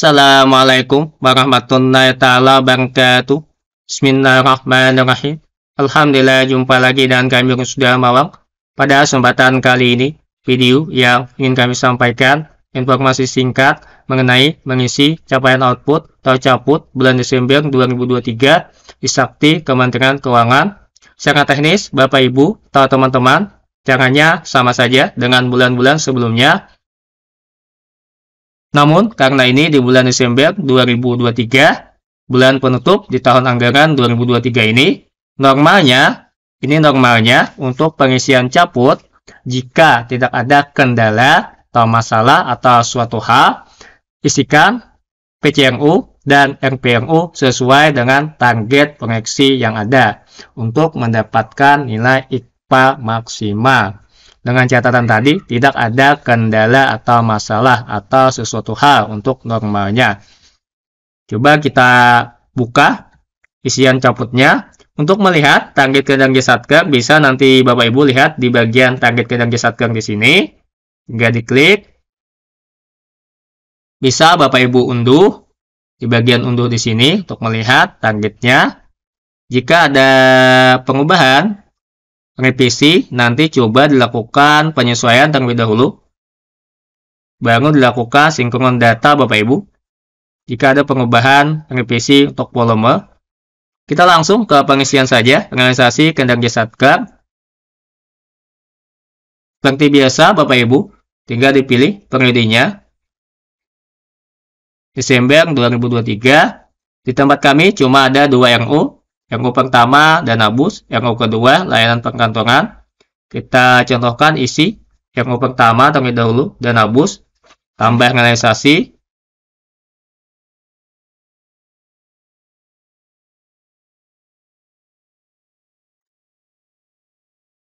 Assalamualaikum warahmatullahi taala wabarakatuh. Bismillahirrahmanirrahim. Alhamdulillah jumpa lagi dengan kami sudah malam. Pada kesempatan kali ini, video yang ingin kami sampaikan informasi singkat mengenai mengisi capaian output atau caput bulan Desember 2023 di Sakti Kementerian Keuangan. Secara teknis, Bapak Ibu atau teman-teman, caranya sama saja dengan bulan-bulan sebelumnya, namun, karena ini di bulan Desember 2023, bulan penutup di tahun anggaran 2023 ini, normalnya, ini normalnya untuk pengisian caput jika tidak ada kendala atau masalah atau suatu hal, isikan PCMU dan RPMU sesuai dengan target pengeksi yang ada untuk mendapatkan nilai IPA maksimal. Dengan catatan tadi, tidak ada kendala atau masalah atau sesuatu hal untuk normalnya. Coba kita buka isian caputnya. Untuk melihat target kinerja Satker, bisa nanti Bapak Ibu lihat di bagian target kinerja Satker di sini. Nggak diklik, bisa Bapak Ibu unduh di bagian unduh di sini untuk melihat targetnya. Jika ada pengubahan, revisi, nanti coba dilakukan penyesuaian terlebih dahulu. Baru dilakukan sinkron data Bapak Ibu. Jika ada pengubahan revisi untuk volume, kita langsung ke pengisian saja, realisasi kinerja Satker. Seperti biasa Bapak Ibu, tinggal dipilih periodenya. Desember 2023, di tempat kami cuma ada 2 RU, yang pertama dana bus, yang kedua layanan perkantoran. Kita contohkan isi yang pertama terlebih dahulu dana bus, tambah realisasi.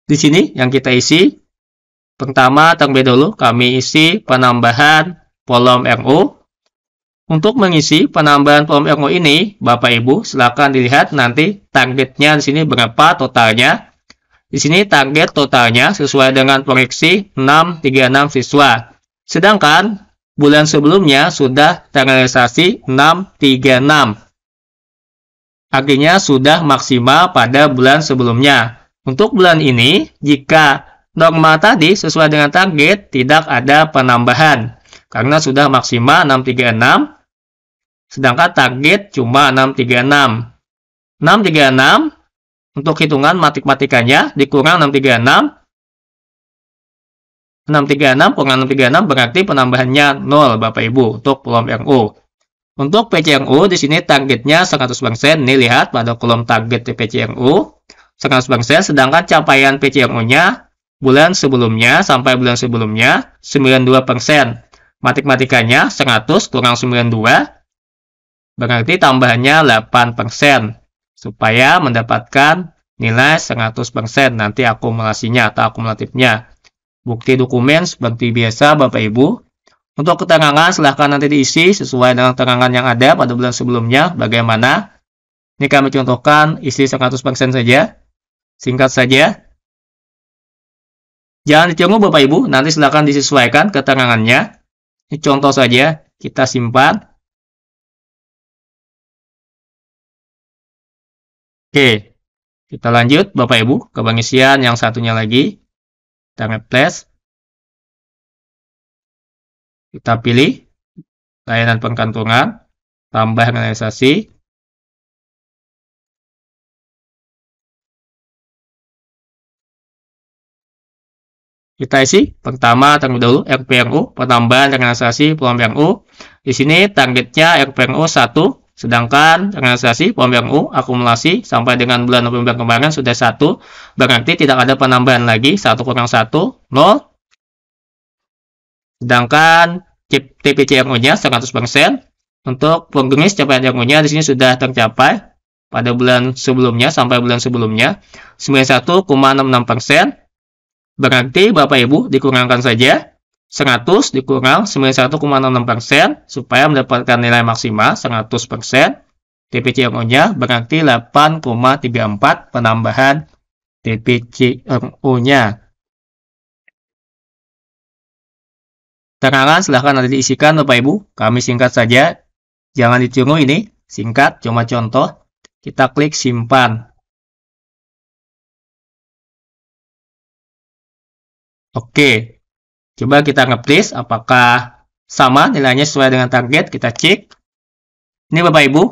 Di sini yang kita isi pertama terlebih dahulu kami isi penambahan kolom ru. Untuk mengisi penambahan form ilmu ini, Bapak Ibu silakan dilihat nanti targetnya di sini berapa totalnya. Di sini target totalnya sesuai dengan proyeksi 636 siswa. Sedangkan bulan sebelumnya sudah terrealisasi 636. Artinya sudah maksimal pada bulan sebelumnya. Untuk bulan ini, jika norma tadi sesuai dengan target, tidak ada penambahan. Karena sudah maksimal 636, sedangkan target cuma 636. 636 untuk hitungan matematikanya dikurang 636 636 kurang 636 berarti penambahannya 0 Bapak Ibu untuk kolom RU. Untuk PCNU di sini targetnya 100%. Nih lihat pada kolom target di PCNU 100% sedangkan capaian pcnu nya bulan sebelumnya sampai bulan sebelumnya 92%. Matematikanya 100 kurang 92 Berarti tambahannya 8% supaya mendapatkan nilai 100% nanti akumulasinya atau akumulatifnya. Bukti dokumen seperti biasa Bapak Ibu. Untuk keterangan silahkan nanti diisi sesuai dengan keterangan yang ada pada bulan sebelumnya bagaimana. Ini kami contohkan isi 100% saja. Singkat saja. Jangan ditunggu Bapak Ibu, nanti silahkan disesuaikan keterangannya. Ini contoh saja, kita simpan. Oke, kita lanjut Bapak Ibu ke pengisian yang satunya lagi. Kita nge-plus. Kita pilih layanan pengkantungan, tambah realisasi. Kita isi pertama terlebih dahulu RPRU, pertambahan realisasi pulang PRU. Di sini targetnya RPRU 1 Sedangkan realisasi POM U akumulasi sampai dengan bulan November kemarin sudah satu, berarti tidak ada penambahan lagi satu kurang satu nol. Sedangkan TPC TPCRU-nya 100%. Untuk penggemis yang nya di sini sudah tercapai pada bulan sebelumnya sampai bulan sebelumnya 91,66%. Berarti Bapak Ibu dikurangkan saja 100 dikurang 91,66% supaya mendapatkan nilai maksimal 100%. dpcro nya berarti 8,34 penambahan dpcro nya Keterangan silahkan nanti diisikan Bapak Ibu. Kami singkat saja. Jangan dicungu ini. Singkat, cuma contoh. Kita klik simpan. Oke, Coba kita nge apakah sama nilainya sesuai dengan target. Kita cek. Ini Bapak Ibu,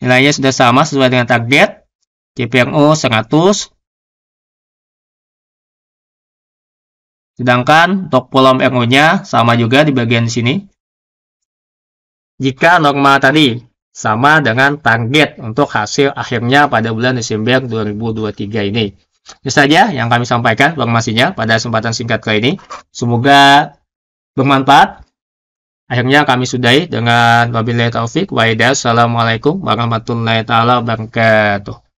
nilainya sudah sama sesuai dengan target. CPNO 100. Sedangkan untuk kolom RO-nya sama juga di bagian sini. Jika norma tadi sama dengan target untuk hasil akhirnya pada bulan Desember 2023 ini. Itu saja yang kami sampaikan informasinya pada kesempatan singkat kali ini. Semoga bermanfaat. Akhirnya kami sudahi dengan wabillahi taufik wa hidayah. Assalamualaikum warahmatullahi taala wabarakatuh.